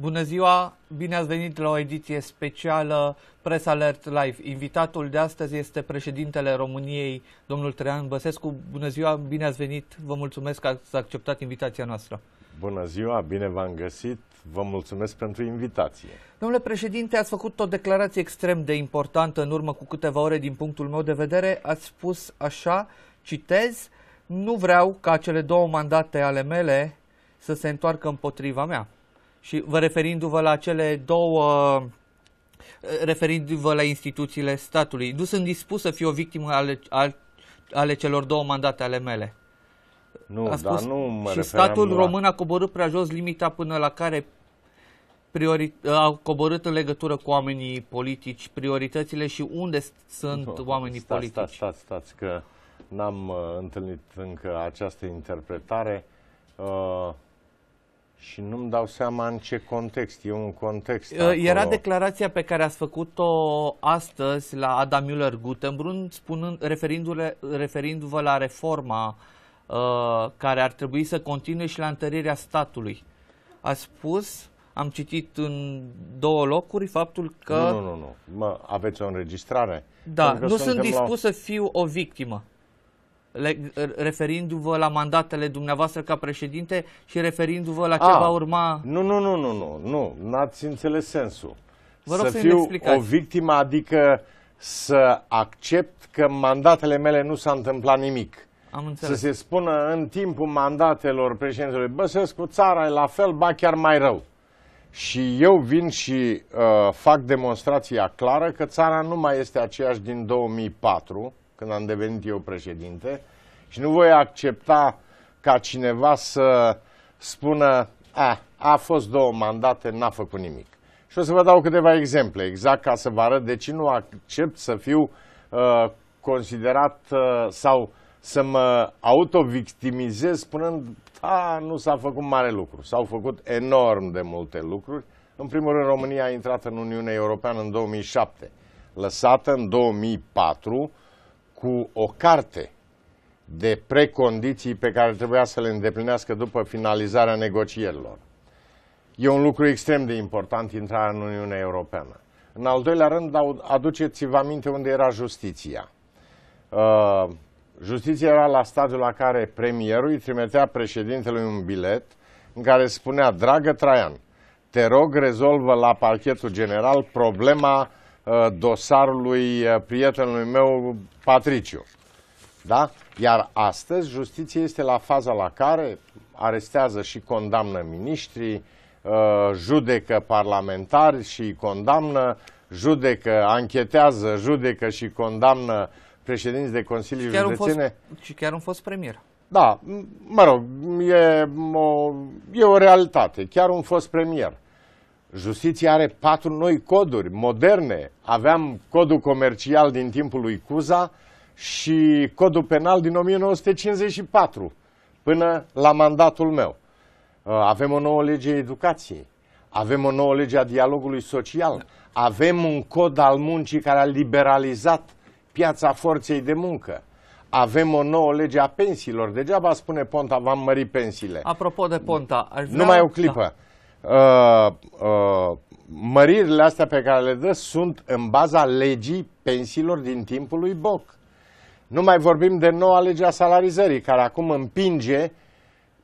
Bună ziua, bine ați venit la o ediție specială Press Alert Live. Invitatul de astăzi este președintele României, domnul Traian Băsescu. Bună ziua, bine ați venit, vă mulțumesc că ați acceptat invitația noastră. Bună ziua, bine v-am găsit, vă mulțumesc pentru invitație. Domnule președinte, ați făcut o declarație extrem de importantă în urmă cu câteva ore din punctul meu de vedere. Ați spus așa, citez, nu vreau ca cele două mandate ale mele să se întoarcă împotriva mea și vă referindu-vă la cele două eh, referindu-vă la instituțiile statului. Nu sunt dispus să fiu o victimă ale, ale, ale celor două mandate ale mele. Nu, A spus, dar nu mă Și statul la... român a coborât prea jos limita până la care priori, eh, au coborât în legătură cu oamenii politici, prioritățile și unde sunt nu, oamenii stați, politici. Stați, stați, stați, că n-am uh, întâlnit încă această interpretare. Uh, și nu-mi dau seama în ce context. E un context. Uh, acolo. Era declarația pe care ați făcut-o astăzi la Adam Müller Gutenbrun, spunând, referindu-vă, referindu la reforma uh, care ar trebui să continue și la întărirea statului. A spus, am citit în două locuri faptul că. Nu, nu, nu. nu. Mă, aveți o înregistrare? Da, nu sunt dispus la... să fiu o victimă referindu-vă la mandatele dumneavoastră ca președinte și referindu-vă la ce A, ah, va urma... Nu, nu, nu, nu, nu, nu, n-ați înțeles sensul. Vă rog să fiu o victimă, adică să accept că mandatele mele nu s-a întâmplat nimic. Am înțeles. Să se spună în timpul mandatelor președintelui Băsescu, țara e la fel, ba chiar mai rău. Și eu vin și uh, fac demonstrația clară că țara nu mai este aceeași din 2004, când am devenit eu președinte și nu voi accepta ca cineva să spună a, a fost două mandate, n-a făcut nimic. Și o să vă dau câteva exemple, exact ca să vă arăt de ce nu accept să fiu uh, considerat uh, sau să mă autovictimizez spunând, a nu s-a făcut mare lucru. S-au făcut enorm de multe lucruri. În primul rând, România a intrat în Uniunea Europeană în 2007, lăsată în 2004 cu o carte de precondiții pe care trebuia să le îndeplinească după finalizarea negocierilor. E un lucru extrem de important intrarea în Uniunea Europeană. În al doilea rând, aduceți-vă aminte unde era justiția. Uh, justiția era la stadiul la care premierul îi trimitea președintelui un bilet în care spunea, dragă Traian, te rog, rezolvă la parchetul general problema uh, Uh, dosarului uh, prietenului meu, Patriciu. Da? Iar astăzi justiția este la faza la care arestează și condamnă miniștrii, uh, judecă parlamentari și condamnă, judecă, anchetează, judecă și condamnă președinți de Consilii Județene. Fost, și chiar un fost premier. Da, mă rog, e o, e o realitate. Chiar un fost premier. Justiția are patru noi coduri moderne. Aveam codul comercial din timpul lui Cuza și codul penal din 1954, până la mandatul meu. Uh, avem o nouă lege educației, avem o nouă lege a dialogului social, avem un cod al muncii care a liberalizat piața forței de muncă avem o nouă lege a pensiilor. Degeaba spune Ponta, v-am mărit pensiile. Apropo de Ponta, aș vrea... Numai o clipă. Da uh, uh, măririle astea pe care le dă sunt în baza legii pensiilor din timpul lui Boc. Nu mai vorbim de noua lege a salarizării, care acum împinge,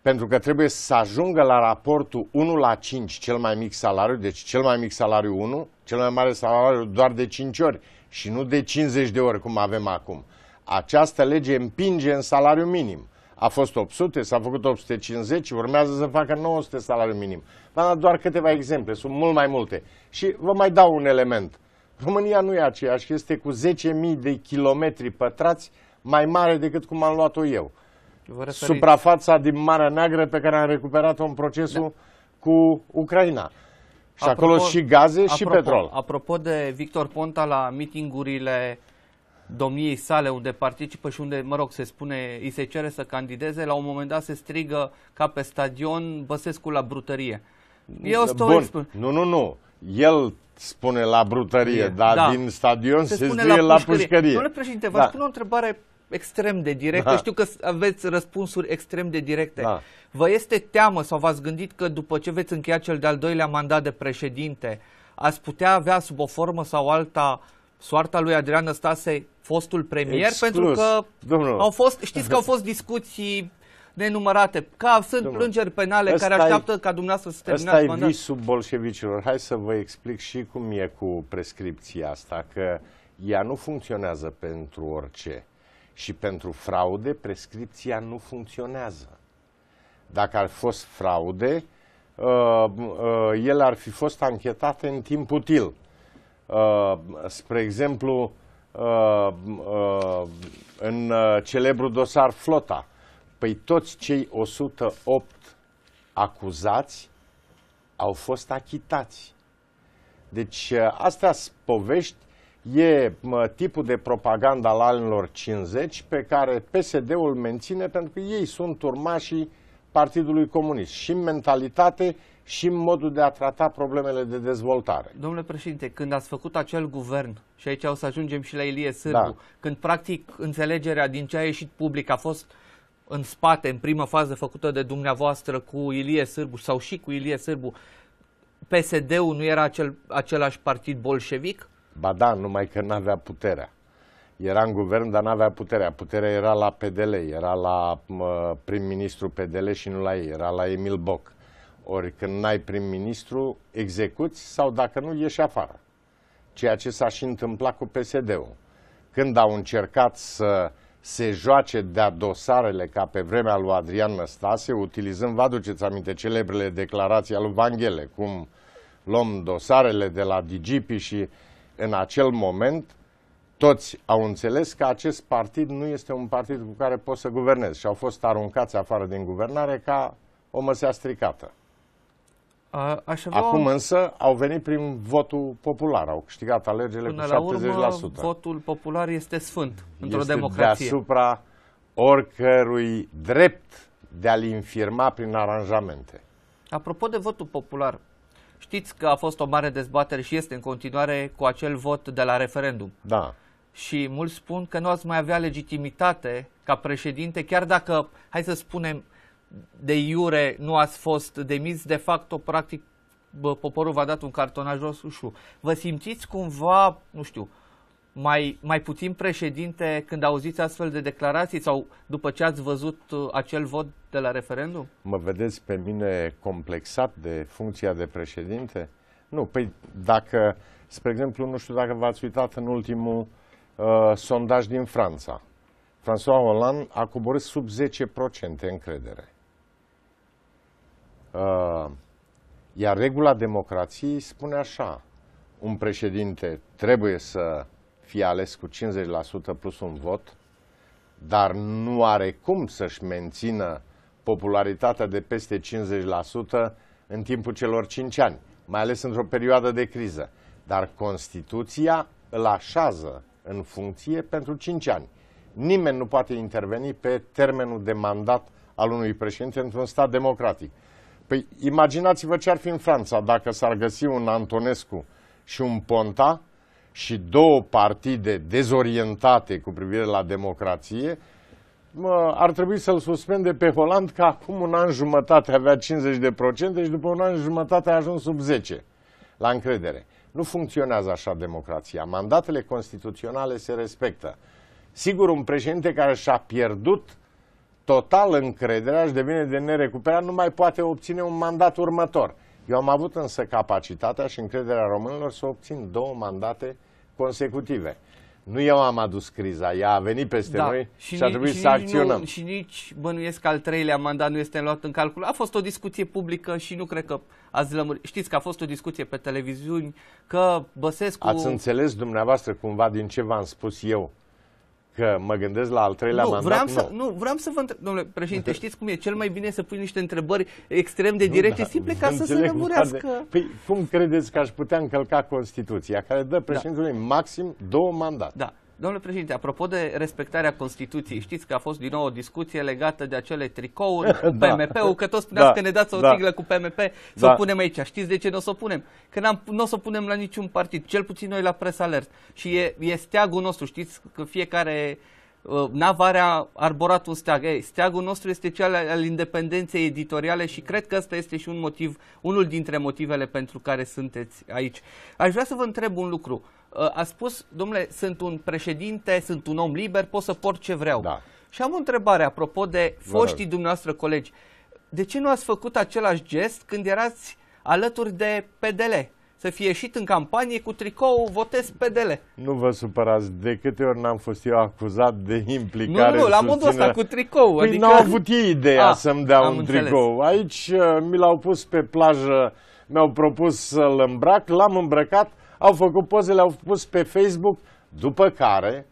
pentru că trebuie să ajungă la raportul 1 la 5, cel mai mic salariu, deci cel mai mic salariu 1, cel mai mare salariu doar de 5 ori și nu de 50 de ori, cum avem acum. Această lege împinge în salariu minim a fost 800, s-a făcut 850, urmează să facă 900 salariu minim. V-am dat doar câteva exemple, sunt mult mai multe. Și vă mai dau un element. România nu e aceeași, este cu 10.000 de kilometri pătrați mai mare decât cum am luat-o eu. Suprafața din Marea Neagră pe care am recuperat-o în procesul da. cu Ucraina. Și apropo, acolo și gaze apropo, și petrol. Apropo de Victor Ponta la mitingurile domniei sale, unde participă și unde, mă rog, se spune, îi se cere să candideze, la un moment dat se strigă ca pe stadion Băsescu la brutărie. Eu Bun. Spun. Nu, nu, nu. El spune la brutărie, e, dar da. din stadion se, se spune la pușcărie. pușcărie. Domnule președinte, vă da. spun o întrebare extrem de directă. Da. Știu că aveți răspunsuri extrem de directe. Da. Vă este teamă sau v-ați gândit că după ce veți încheia cel de-al doilea mandat de președinte, ați putea avea sub o formă sau alta uh, soarta lui Adrian Năstase, fostul premier, Exclus. pentru că Domnul. au fost, știți că au fost discuții nenumărate, ca sunt Domnul. plângeri penale asta care așteaptă ca dumneavoastră să terminați mandatul. Asta e visul bolșevicilor. Hai să vă explic și cum e cu prescripția asta, că ea nu funcționează pentru orice. Și pentru fraude, prescripția nu funcționează. Dacă ar fost fraude, uh, uh, el ar fi fost anchetat în timp util. Uh, spre exemplu, uh, uh, în uh, celebru dosar Flota, păi toți cei 108 acuzați au fost achitați. Deci uh, astea povești e tipul de propaganda al anilor 50 pe care PSD-ul menține pentru că ei sunt urmașii Partidului Comunist și în mentalitate și modul de a trata problemele de dezvoltare. Domnule președinte, când ați făcut acel guvern, și aici o să ajungem și la Ilie Sârbu, da. când practic înțelegerea din ce a ieșit public a fost în spate, în prima fază făcută de dumneavoastră cu Ilie Sârbu sau și cu Ilie Sârbu, PSD-ul nu era acel, același partid bolșevic? Ba da, numai că nu avea puterea. Era în guvern, dar nu avea puterea. Puterea era la PDL, era la prim-ministru PDL și nu la ei, era la Emil Boc. Ori când n-ai prim-ministru, execuți sau dacă nu, ieși afară. Ceea ce s-a și întâmplat cu PSD-ul. Când au încercat să se joace de-a dosarele ca pe vremea lui Adrian Năstase, utilizând, vă aduceți aminte, celebrele declarații al lui Vanghele, cum luăm dosarele de la DGP și în acel moment toți au înțeles că acest partid nu este un partid cu care poți să guvernezi și au fost aruncați afară din guvernare ca o măsea stricată. A, aș avea Acum o... însă au venit prin votul popular, au câștigat alegerile Până cu 70%. La urmă, votul popular este sfânt într-o democrație. deasupra oricărui drept de a-l infirma prin aranjamente. Apropo de votul popular, știți că a fost o mare dezbatere și este în continuare cu acel vot de la referendum. Da. Și mulți spun că nu ați mai avea legitimitate ca președinte, chiar dacă, hai să spunem, de iure nu ați fost demis, de fapt, o practic bă, poporul v-a dat un cartonaj ușu. Vă simțiți cumva, nu știu, mai, mai puțin președinte când auziți astfel de declarații sau după ce ați văzut uh, acel vot de la referendum? Mă vedeți pe mine complexat de funcția de președinte? Nu, păi dacă, spre exemplu, nu știu dacă v-ați uitat în ultimul uh, sondaj din Franța. François Hollande a coborât sub 10% încredere. Uh, iar regula democrației spune așa, un președinte trebuie să fie ales cu 50% plus un vot, dar nu are cum să-și mențină popularitatea de peste 50% în timpul celor 5 ani, mai ales într-o perioadă de criză. Dar Constituția îl așează în funcție pentru 5 ani. Nimeni nu poate interveni pe termenul de mandat al unui președinte într-un stat democratic. Păi imaginați-vă ce ar fi în Franța dacă s-ar găsi un Antonescu și un Ponta și două partide dezorientate cu privire la democrație, ar trebui să-l suspende pe Holand, că acum un an jumătate avea 50% și după un an jumătate a ajuns sub 10% la încredere. Nu funcționează așa democrația. Mandatele constituționale se respectă. Sigur, un președinte care și-a pierdut total încrederea și devine de nerecuperat, nu mai poate obține un mandat următor. Eu am avut însă capacitatea și încrederea românilor să obțin două mandate consecutive. Nu eu am adus criza, ea a venit peste da. noi și, și a trebuit și să acționăm. Nu, și nici bănuiesc că al treilea mandat nu este luat în calcul. A fost o discuție publică și nu cred că ați lămurit. Știți că a fost o discuție pe televiziuni că Băsescu... Ați înțeles dumneavoastră cumva din ce v-am spus eu Că mă gândesc la al treilea nu, mandat, vreau nu. Să, nu, vreau să vă întreb, domnule președinte, știți cum e? Cel mai bine să pui niște întrebări extrem de directe, simple, ca să se lămurească. Păi cum credeți că aș putea încălca Constituția, care dă da. președintelui da. maxim două mandate? Da. Domnule președinte, apropo de respectarea Constituției, știți că a fost din nou o discuție legată de acele tricouri cu da. PMP-ul, că toți spuneați da. că ne dați o da. tiglă cu PMP, să da. o punem aici. Știți de ce nu o să o punem? Că nu o să o punem la niciun partid, cel puțin noi la Press Alert. Și e, e steagul nostru, știți că fiecare ă, nava are arborat un steag. Ei, steagul nostru este cel al independenței editoriale și cred că ăsta este și un motiv, unul dintre motivele pentru care sunteți aici. Aș vrea să vă întreb un lucru. Uh, a spus, domnule, sunt un președinte, sunt un om liber, pot să port ce vreau. Da. Și am o întrebare apropo de foștii dumneavoastră colegi. De ce nu ați făcut același gest când erați alături de PDL? Să fie ieșit în campanie cu tricou, votez PDL. Nu vă supărați, de câte ori n-am fost eu acuzat de implicare Nu, nu, la modul ăsta, cu tricou. Păi adică... n-au avut ei ideea ah, să-mi dea un înțeles. tricou. Aici uh, mi l-au pus pe plajă, mi-au propus să-l îmbrac, l-am îmbrăcat, au făcut pozele, au pus pe Facebook, după care,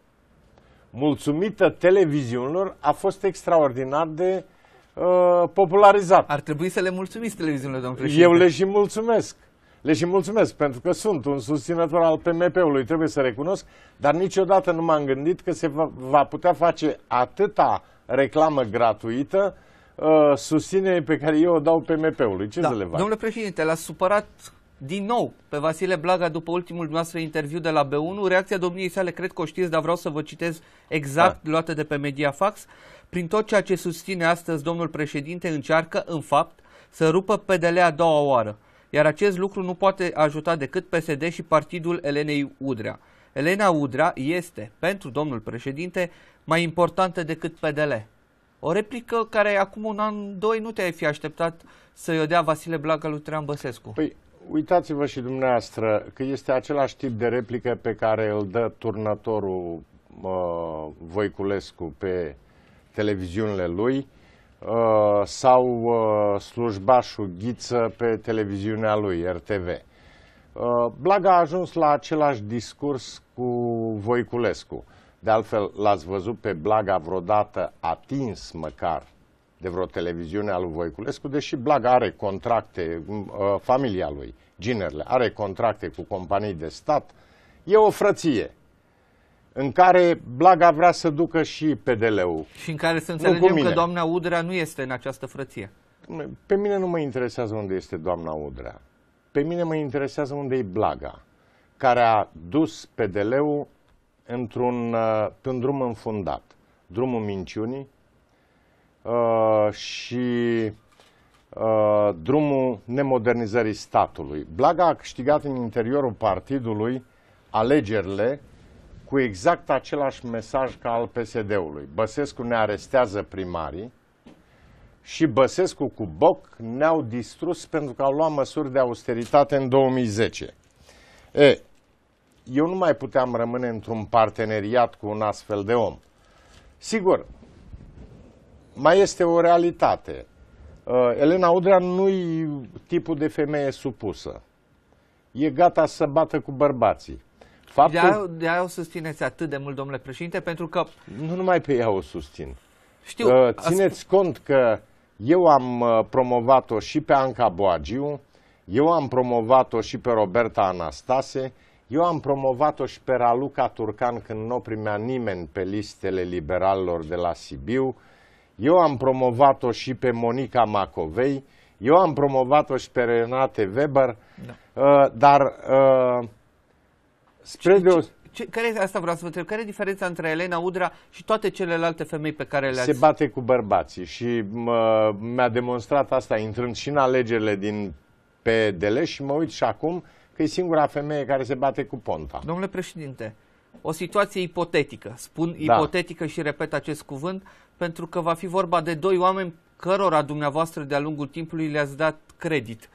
mulțumită televiziunilor, a fost extraordinar de uh, popularizat. Ar trebui să le mulțumiți televiziunilor, domnul președinte. Eu le și mulțumesc. Le și mulțumesc, pentru că sunt un susținător al PMP-ului, trebuie să recunosc, dar niciodată nu m-am gândit că se va, va putea face atâta reclamă gratuită uh, susținerii pe care eu o dau PMP-ului. Ce da. să le fac? Domnule președinte, l-a supărat din nou pe Vasile Blaga după ultimul noastră interviu de la B1. Reacția domniei sale cred că o știți, dar vreau să vă citez exact da. luată de pe Mediafax. Prin tot ceea ce susține astăzi domnul președinte încearcă, în fapt, să rupă PDL a doua oară. Iar acest lucru nu poate ajuta decât PSD și partidul Elenei Udrea. Elena Udrea este, pentru domnul președinte, mai importantă decât PDL. O replică care acum un an, doi nu te-ai fi așteptat să-i o dea Vasile Blaga lui Trean Băsescu. Păi, Uitați-vă și dumneavoastră că este același tip de replică pe care îl dă turnătorul uh, Voiculescu pe televiziunile lui uh, sau uh, slujbașul Ghiță pe televiziunea lui, RTV. Uh, ă, Blaga a ajuns la același discurs cu Voiculescu. De altfel, l-ați văzut pe Blaga vreodată atins măcar de vreo televiziune a lui Voiculescu, deși Blaga are contracte, uh, familia lui, ginerle, are contracte cu companii de stat, e o frăție în care Blaga vrea să ducă și PDL-ul. Și în care să înțelegem că doamna Udrea nu este în această frăție. Pe mine nu mă interesează unde este doamna Udrea. Pe mine mă interesează unde e Blaga, care a dus PDL-ul într-un, pe uh, un drum înfundat. Drumul minciunii, uh, și uh, drumul nemodernizării statului. Blaga a câștigat în interiorul partidului alegerile cu exact același mesaj ca al PSD-ului. Băsescu ne arestează primarii și Băsescu cu Boc ne-au distrus pentru că au luat măsuri de austeritate în 2010. E, eu nu mai puteam rămâne într-un parteneriat cu un astfel de om. Sigur, mai este o realitate. Uh, Elena Udrea nu-i tipul de femeie supusă. E gata să bată cu bărbații. Faptul... De aia o susțineți atât de mult, domnule președinte, pentru că... Nu numai pe ea o susțin. Știu. Uh, țineți a... cont că eu am uh, promovat-o și pe Anca Boagiu, eu am promovat-o și pe Roberta Anastase, eu am promovat-o și pe Raluca Turcan când nu o primea nimeni pe listele liberalilor de la Sibiu, eu am promovat-o și pe Monica Macovei, eu am promovat-o și pe Renate Weber, da. uh, dar uh, spre ce, deos... ce, care, asta vreau să vă întreb. Care e diferența între Elena Udra și toate celelalte femei pe care le-ați... Se bate cu bărbații și uh, mi-a demonstrat asta intrând și în alegerile din PDL și mă uit și acum că e singura femeie care se bate cu Ponta. Domnule președinte, o situație ipotetică. Spun da. ipotetică și repet acest cuvânt pentru că va fi vorba de doi oameni cărora dumneavoastră de-a lungul timpului le-ați dat credit.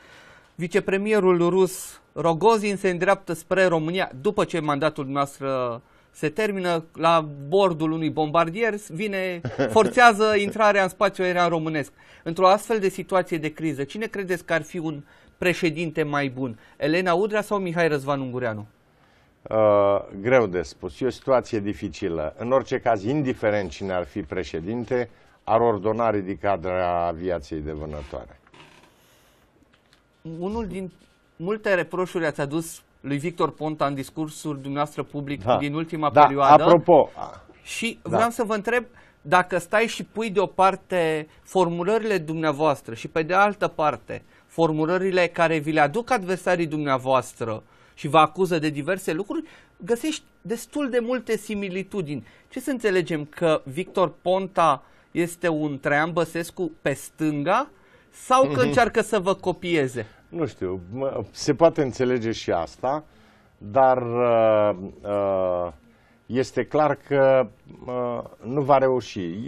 Vicepremierul rus Rogozin se îndreaptă spre România după ce mandatul noastră se termină la bordul unui bombardier, vine, forțează intrarea în spațiul aerian românesc. Într-o astfel de situație de criză, cine credeți că ar fi un președinte mai bun? Elena Udrea sau Mihai Răzvan Ungureanu? Uh, greu de spus. E o situație dificilă. În orice caz, indiferent cine ar fi președinte, ar ordona ridicarea aviației de vânătoare. Unul din multe reproșuri ați adus lui Victor Ponta în discursul dumneavoastră public da. din ultima da, perioadă. apropo. Și da. vreau să vă întreb dacă stai și pui deoparte formulările dumneavoastră și pe de altă parte formulările care vi le aduc adversarii dumneavoastră uh, și vă acuză de diverse lucruri, găsești destul de multe similitudini. Ce să înțelegem? Că Victor Ponta este un Traian Băsescu pe stânga sau că încearcă să vă copieze? Nu știu, se poate înțelege și asta, dar uh, uh, este clar că uh, nu va reuși.